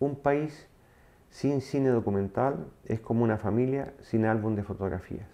Un país sin cine documental es como una familia sin álbum de fotografías.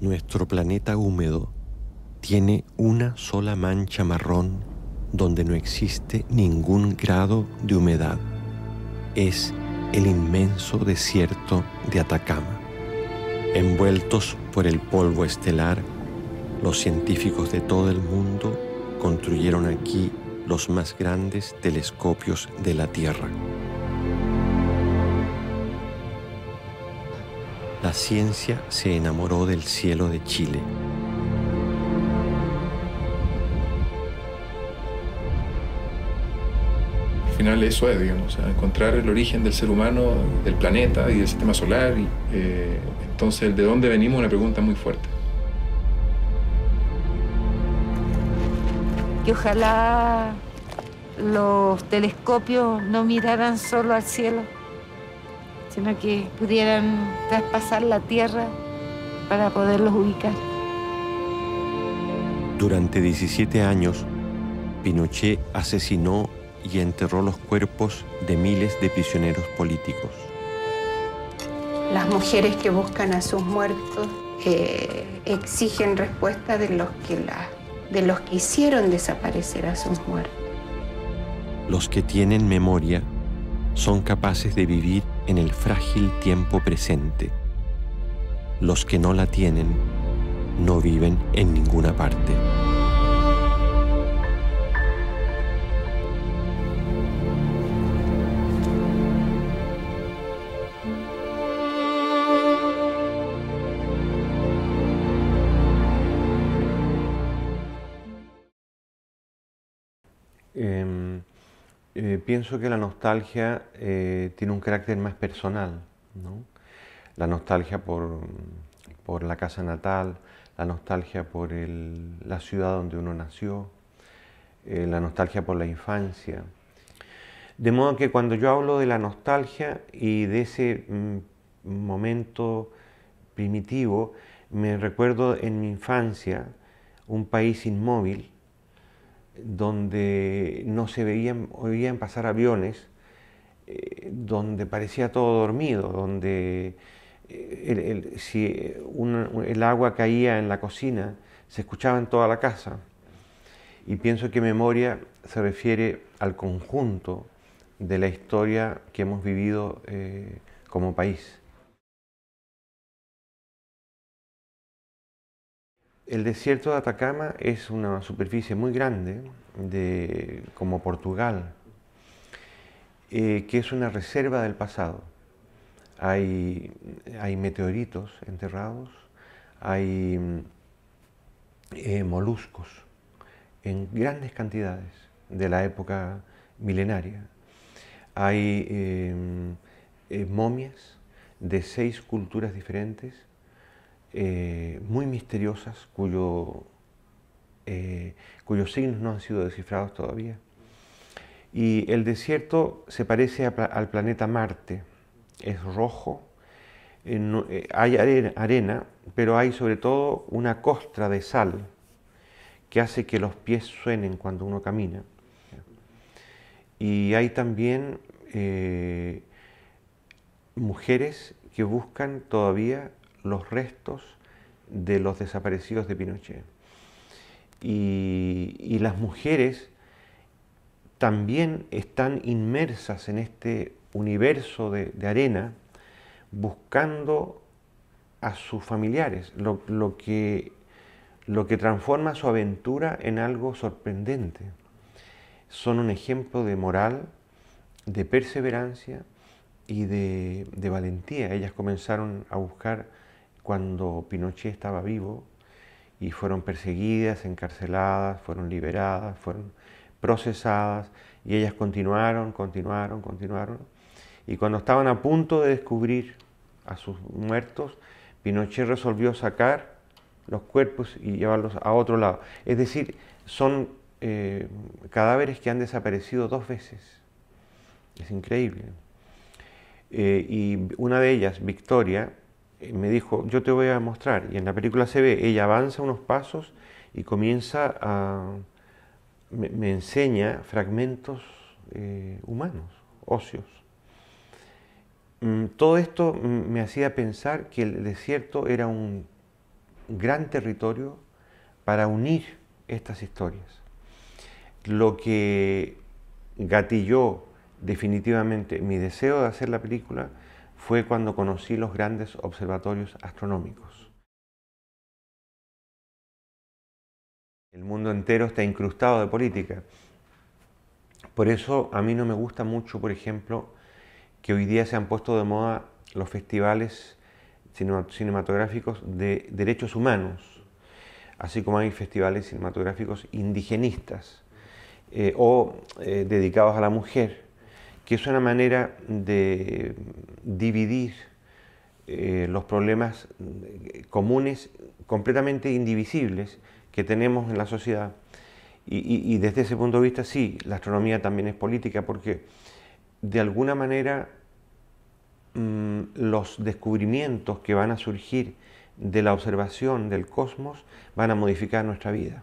Nuestro planeta húmedo tiene una sola mancha marrón donde no existe ningún grado de humedad. Es el inmenso desierto de Atacama. Envueltos por el polvo estelar, los científicos de todo el mundo construyeron aquí los más grandes telescopios de la Tierra. La ciencia se enamoró del cielo de Chile. final eso es, digamos, encontrar el origen del ser humano, del planeta y del sistema solar. Eh, entonces, el de dónde venimos una pregunta muy fuerte. Que ojalá los telescopios no miraran solo al cielo, sino que pudieran traspasar la Tierra para poderlos ubicar. Durante 17 años, Pinochet asesinó y enterró los cuerpos de miles de prisioneros políticos. Las mujeres que buscan a sus muertos eh, exigen respuesta de de los que hicieron desaparecer a sus muertos. Los que tienen memoria son capaces de vivir en el frágil tiempo presente. Los que no la tienen no viven en ninguna parte. Eh, pienso que la nostalgia eh, tiene un carácter más personal. La nostalgia por, por, la casa natal, la nostalgia por la ciudad donde uno nació, eh, la nostalgia por la infancia. De modo que cuando yo hablo de la nostalgia y de ese mm, momento primitivo, me recuerdo en mi infancia un país inmóvil, donde no se veían, oían pasar aviones, eh, donde parecía todo dormido, donde eh, si el agua caía en la cocina, se escuchaba en toda la casa. Y pienso que memoria se refiere al conjunto de la historia que hemos vivido eh, como país. El desierto de Atacama es una superficie muy grande, como Portugal, eh, que es una reserva del pasado. Hay, meteoritos enterrados, hay eh, moluscos en grandes cantidades de la época milenaria. Hay eh, momias de seis culturas diferentes eh, muy misteriosas eh, cuyos signos no han sido descifrados todavía. Y el desierto se parece al planeta Marte, es rojo, eh, hay arena, pero hay sobre todo una costra de sal que hace que los pies suenen cuando uno camina. Y hay también mujeres que buscan todavía los restos de los desaparecidos de Pinochet. Y, las mujeres también están inmersas en este universo de, arena buscando a sus familiares, lo, que, lo que transforma su aventura en algo sorprendente. Son un ejemplo de moral, de perseverancia y de valentía. Ellas comenzaron a buscar cuando Pinochet estaba vivo y fueron perseguidas, encarceladas, fueron liberadas, fueron procesadas y ellas continuaron, continuaron, continuaron. Y cuando estaban a punto de descubrir a sus muertos, Pinochet resolvió sacar los cuerpos y llevarlos a otro lado. Es decir, son eh, cadáveres que han desaparecido dos veces. Es increíble. Eh, y una de ellas, Victoria, me dijo, yo te voy a mostrar. Y en la película se ve, ella avanza unos pasos y comienza a... me, enseña fragmentos eh, humanos, óseos. Mm, todo esto me hacía pensar que el desierto era un gran territorio para unir estas historias. Lo que gatilló definitivamente mi deseo de hacer la película fue cuando conocí los grandes observatorios astronómicos. El mundo entero está incrustado de política. Por eso a mí no me gusta mucho, por ejemplo, que hoy día se han puesto de moda los festivales cinematográficos de derechos humanos, así como hay festivales cinematográficos indigenistas eh, o eh, dedicados a la mujer que es una manera de dividir eh, los problemas eh, comunes completamente indivisibles que tenemos en la sociedad. Y, desde ese punto de vista, sí, la astronomía también es política, porque de alguna manera mm, los descubrimientos que van a surgir de la observación del cosmos van a modificar nuestra vida.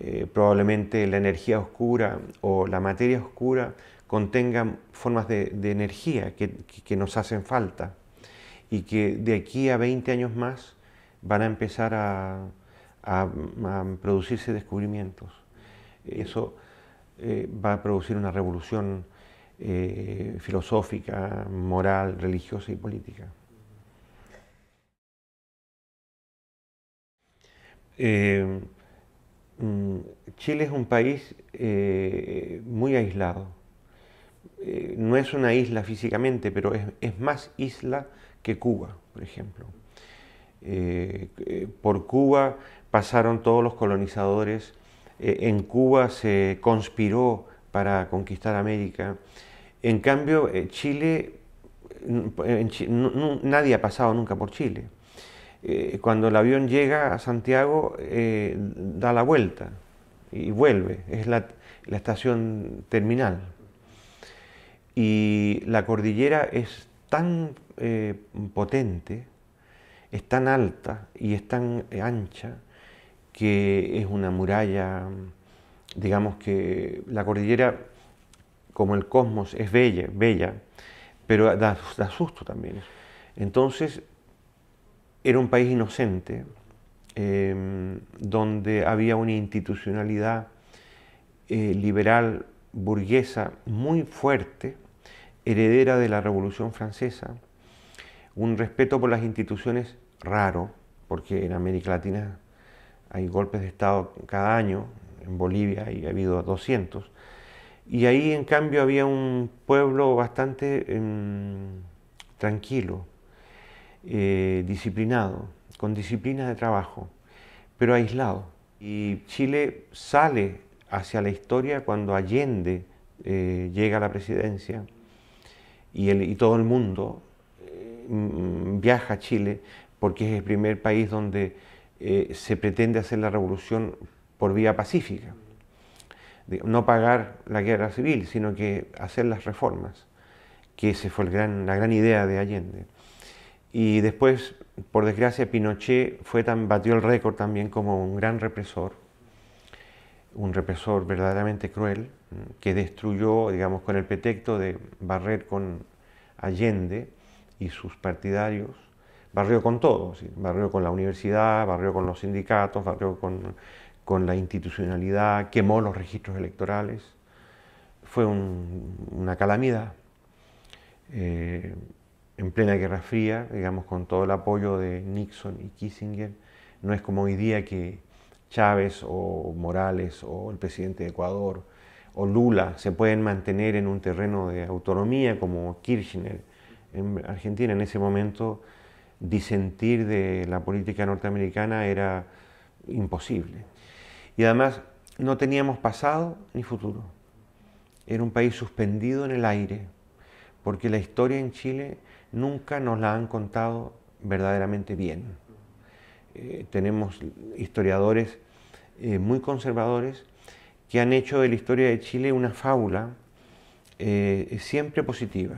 Eh, probablemente la energía oscura o la materia oscura contengan formas de, energía que, nos hacen falta y que de aquí a 20 años más van a empezar a, producirse descubrimientos. Eso eh, va a producir una revolución eh, filosófica, moral, religiosa y política. Eh, mm, Chile es un país muy aislado. Eh, no es una isla físicamente, pero es, más isla que Cuba, por ejemplo. Eh, eh, por Cuba pasaron todos los colonizadores, en Cuba se conspiró para conquistar América. En cambio, Chile, nadie ha pasado nunca por Chile. cuando el avión llega a Santiago, da la vuelta y vuelve. Es la estación terminal. Y la cordillera es tan eh, potente, es tan alta y es tan eh, ancha que es una muralla, digamos que la cordillera, como el cosmos, es bella, bella pero da, susto también. Entonces, era un país inocente, em, donde había una institucionalidad eh, liberal burguesa muy fuerte, heredera de la Revolución Francesa, un respeto por las instituciones raro, porque en América Latina hay golpes de Estado cada año, en Bolivia y ha habido 200, y ahí en cambio había un pueblo bastante em, tranquilo, eh, disciplinado, con disciplina de trabajo, pero aislado. Y Chile sale hacia la historia cuando Allende eh, llega a la presidencia y, todo el mundo eh, mm, viaja a Chile porque es el primer país donde eh, se pretende hacer la revolución por vía pacífica. no pagar la guerra civil, sino que hacer las reformas, que esa fue gran, la gran idea de Allende. Y después, por desgracia, Pinochet fue tan, batió el récord también como un gran represor, un represor verdaderamente cruel, Mm, que destruyó, digamos, con el pretexto de barrer con Allende y sus partidarios, barrió con todos, barrió con la universidad, barrió con los sindicatos, barrió con, la institucionalidad, quemó los registros electorales, fue una calamidad. Eh, en plena Guerra Fría, digamos, con todo el apoyo de Nixon y Kissinger, no es como hoy día que Chávez o Morales o el presidente de Ecuador o Lula se pueden mantener en un terreno de autonomía como Kirchner en Argentina. En ese momento disentir de la política norteamericana era imposible. Y además no teníamos pasado ni futuro. Era un país suspendido en el aire, porque la historia en Chile nunca nos la han contado verdaderamente bien. Eh, tenemos historiadores eh, muy conservadores que han hecho de la historia de Chile una fábula eh, siempre positiva.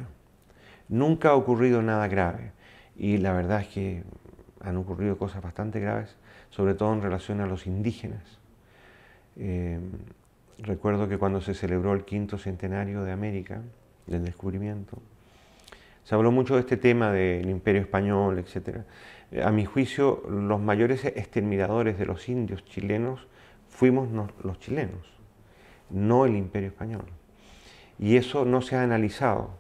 Nunca ha ocurrido nada grave y la verdad es que han ocurrido cosas bastante graves, sobre todo en relación a los indígenas. Eh, recuerdo que cuando se celebró el quinto centenario de América, del descubrimiento, se habló mucho de este tema del imperio español, etc. A mi juicio, los mayores exterminadores de los indios chilenos fuimos los chilenos no el imperio español. Y eso no se ha analizado.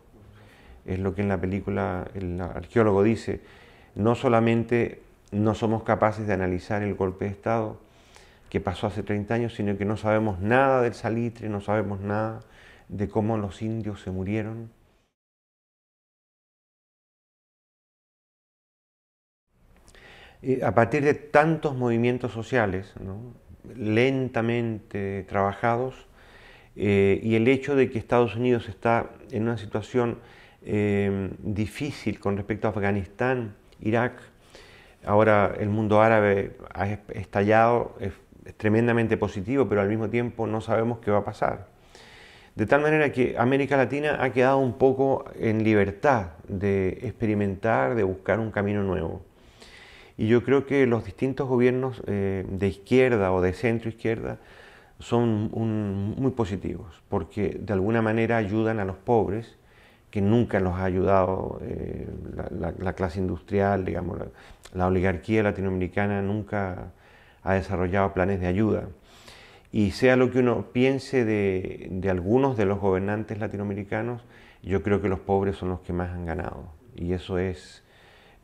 Es lo que en la película el arqueólogo dice. No solamente no somos capaces de analizar el golpe de Estado que pasó hace 30 años, sino que no sabemos nada del salitre, no sabemos nada de cómo los indios se murieron. a partir de tantos movimientos sociales, lentamente trabajados, eh, y el hecho de que Estados Unidos está en una situación eh, difícil con respecto a Afganistán, Irak, ahora el mundo árabe ha estallado, es, tremendamente positivo, pero al mismo tiempo no sabemos qué va a pasar. De tal manera que América Latina ha quedado un poco en libertad de experimentar, de buscar un camino nuevo. Y yo creo que los distintos gobiernos eh, de izquierda o de centro izquierda son muy positivos, porque de alguna manera ayudan a los pobres, que nunca los ha ayudado eh, la, clase industrial, digamos, la, oligarquía latinoamericana nunca ha desarrollado planes de ayuda. Y sea lo que uno piense de, de algunos de los gobernantes latinoamericanos, yo creo que los pobres son los que más han ganado. Y eso es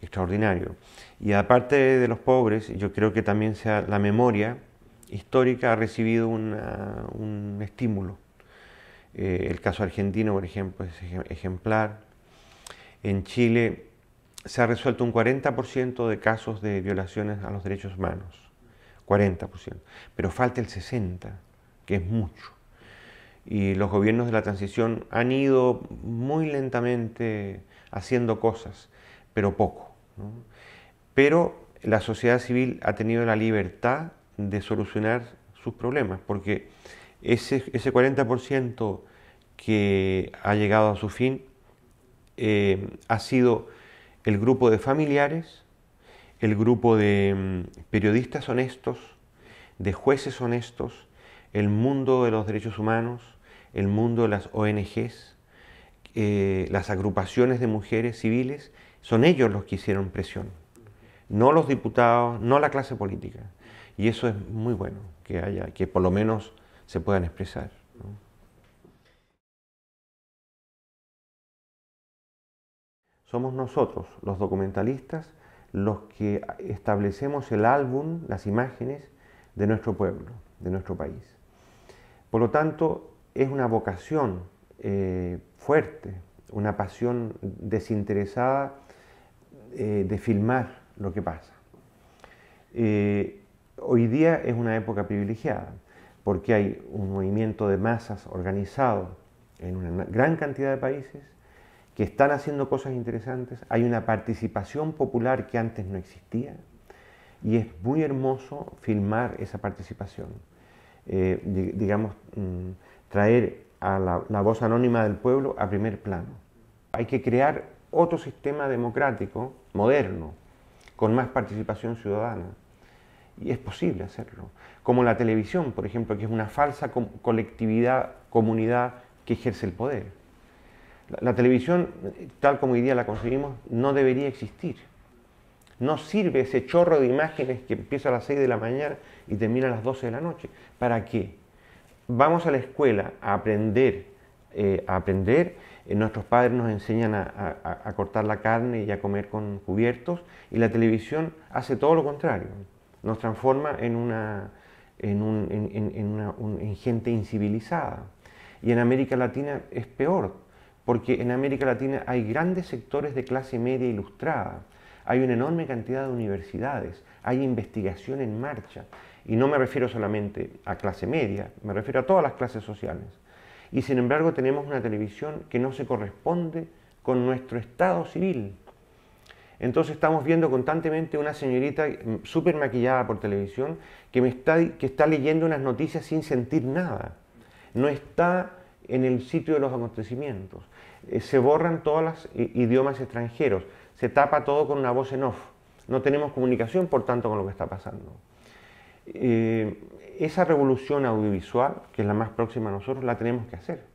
extraordinario. Y aparte de los pobres, yo creo que también sea la memoria, histórica ha recibido un estímulo. Eh, el caso argentino, por ejemplo, es ejemplar. En Chile se ha resuelto un 40% de casos de violaciones a los derechos humanos. 40%. Pero falta el 60%, que es mucho. Y los gobiernos de la transición han ido muy lentamente haciendo cosas, pero poco. Pero la sociedad civil ha tenido la libertad de solucionar sus problemas, porque ese, ese 40% que ha llegado a su fin eh, ha sido el grupo de familiares, el grupo de mm, periodistas honestos, de jueces honestos, el mundo de los derechos humanos, el mundo de las ONGs, eh, las agrupaciones de mujeres civiles, son ellos los que hicieron presión, no los diputados, no la clase política. Y eso es muy bueno, que haya, que por lo menos se puedan expresar. Somos nosotros, los documentalistas, los que establecemos el álbum, las imágenes de nuestro pueblo, de nuestro país. Por lo tanto, es una vocación eh, fuerte, una pasión desinteresada eh, de filmar lo que pasa. Eh, hoy día es una época privilegiada, porque hay un movimiento de masas organizado en una gran cantidad de países que están haciendo cosas interesantes, hay una participación popular que antes no existía y es muy hermoso filmar esa participación. Eh, digamos, mm, traer a la, la voz anónima del pueblo a primer plano. Hay que crear otro sistema democrático moderno, con más participación ciudadana, y es posible hacerlo. Como la televisión, por ejemplo, que es una falsa colectividad, comunidad que ejerce el poder. La, televisión, tal como hoy día la conseguimos, no debería existir. No sirve ese chorro de imágenes que empieza a las 6 de la mañana y termina a las 12 de la noche. ¿Para qué? Vamos a la escuela a aprender, eh, a aprender eh, nuestros padres nos enseñan a, a cortar la carne y a comer con cubiertos y la televisión hace todo lo contrario nos transforma en, una, en, una, gente incivilizada. Y en América Latina es peor, porque en América Latina hay grandes sectores de clase media ilustrada, hay una enorme cantidad de universidades, hay investigación en marcha, y no me refiero solamente a clase media, me refiero a todas las clases sociales. Y sin embargo tenemos una televisión que no se corresponde con nuestro estado civil, entonces estamos viendo constantemente una señorita súper maquillada por televisión que, está, leyendo unas noticias sin sentir nada. No está en el sitio de los acontecimientos. Eh, se borran todos los eh, idiomas extranjeros. Se tapa todo con una voz en off. No tenemos comunicación, por tanto, con lo que está pasando. Eh, esa revolución audiovisual, que es la más próxima a nosotros, la tenemos que hacer.